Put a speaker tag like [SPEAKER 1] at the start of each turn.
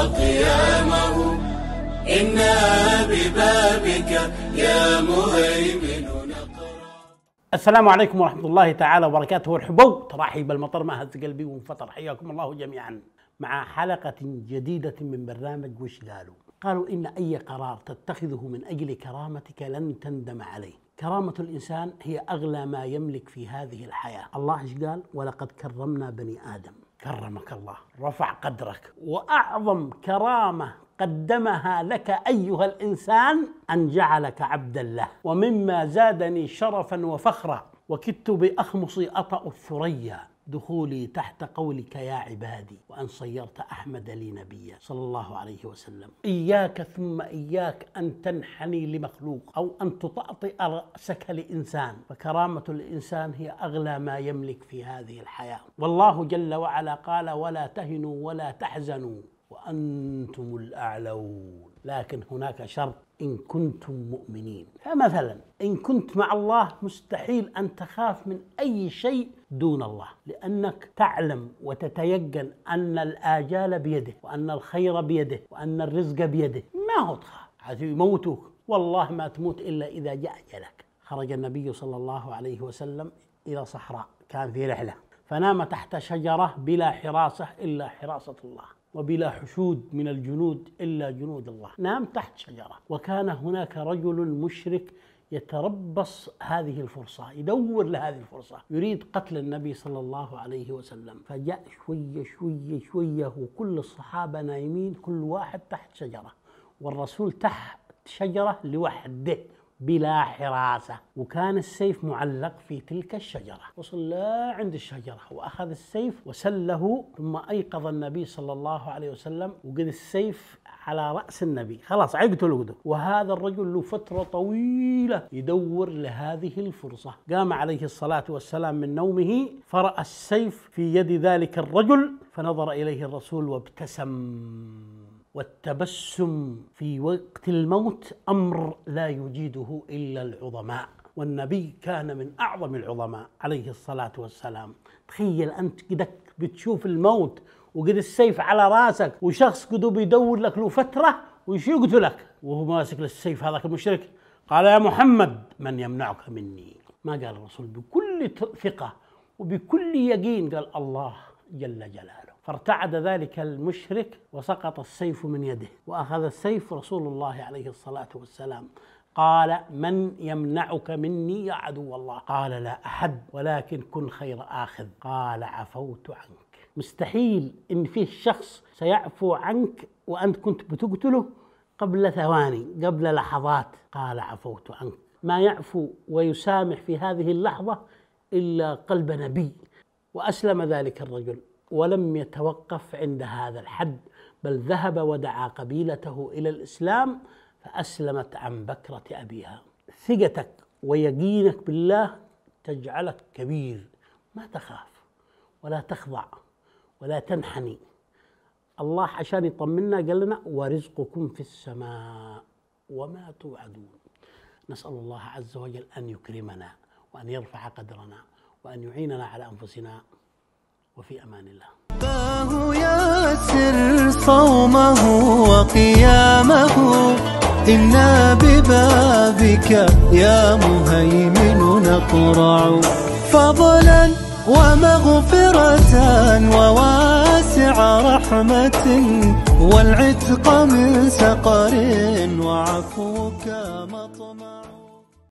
[SPEAKER 1] وقيامه إنا ببابك يا مهيمن السلام عليكم ورحمة الله تعالى وبركاته والحبو ترحيب المطر ما هز قلبي وانفطر حياكم الله جميعا مع حلقة جديدة من برنامج وش قالوا قالوا إن أي قرار تتخذه من أجل كرامتك لن تندم عليه كرامة الإنسان هي أغلى ما يملك في هذه الحياة الله إيش قال ولقد كرمنا بني آدم كرمك الله رفع قدرك واعظم كرامه قدمها لك ايها الانسان ان جعلك عبدا له ومما زادني شرفا وفخرا وكدت باخمصي اطا الثريا دخولي تحت قولك يا عبادي وأن صيرت أحمد لي نبيا صلى الله عليه وسلم إياك ثم إياك أن تنحني لمخلوق أو أن تطأطئ رأسك لإنسان فكرامة الإنسان هي أغلى ما يملك في هذه الحياة والله جل وعلا قال ولا تهنوا ولا تحزنوا وأنتم الأعلون لكن هناك شرط إن كنتم مؤمنين فمثلا إن كنت مع الله مستحيل أن تخاف من أي شيء دون الله لأنك تعلم وتتيقن أن الآجال بيده وأن الخير بيده وأن الرزق بيده ما هو تخاف حتى يموتوك والله ما تموت إلا إذا جاء أجلك خرج النبي صلى الله عليه وسلم إلى صحراء كان في رحلة فنام تحت شجرة بلا حراسة إلا حراسة الله وبلا حشود من الجنود إلا جنود الله نام تحت شجرة وكان هناك رجل مشرك يتربص هذه الفرصة يدور لهذه الفرصة يريد قتل النبي صلى الله عليه وسلم فجاء شوية شوية شوية وكل الصحابة نايمين كل واحد تحت شجرة والرسول تحت شجرة لوحده بلا حراسة وكان السيف معلق في تلك الشجرة وصل عند الشجرة وأخذ السيف وسله ثم أيقظ النبي صلى الله عليه وسلم وقد السيف على رأس النبي خلاص عقتل وقده وهذا الرجل له فترة طويلة يدور لهذه الفرصة قام عليه الصلاة والسلام من نومه فرأى السيف في يد ذلك الرجل فنظر إليه الرسول وابتسم والتبسم في وقت الموت امر لا يجيده الا العظماء والنبي كان من اعظم العظماء عليه الصلاه والسلام تخيل انت قدك بتشوف الموت وقد السيف على راسك وشخص قدو بيدور لك له فتره وش يقتلك وهو ماسك للسيف هذاك المشرك قال يا محمد من يمنعك مني ما قال الرسول بكل ثقه وبكل يقين قال الله جل جلاله فارتعد ذلك المشرك وسقط السيف من يده واخذ السيف رسول الله عليه الصلاه والسلام قال من يمنعك مني يا عدو الله قال لا احد ولكن كن خير اخذ قال عفوت عنك مستحيل ان فيه شخص سيعفو عنك وانت كنت بتقتله قبل ثواني قبل لحظات قال عفوت عنك ما يعفو ويسامح في هذه اللحظه الا قلب نبي وأسلم ذلك الرجل ولم يتوقف عند هذا الحد بل ذهب ودعا قبيلته إلى الإسلام فأسلمت عن بكرة أبيها ثقتك ويقينك بالله تجعلك كبير ما تخاف ولا تخضع ولا تنحني الله عشان يطمنا قال لنا ورزقكم في السماء وما توعدون نسأل الله عز وجل أن يكرمنا وأن يرفع قدرنا وأن يعيننا على أنفسنا وفي أمان الله باه ياسر صومه وقيامه إنا ببابك يا مهيمن نقرع فضلا ومغفرة وواسع رحمة والعتق من سقر وعفوك مطمع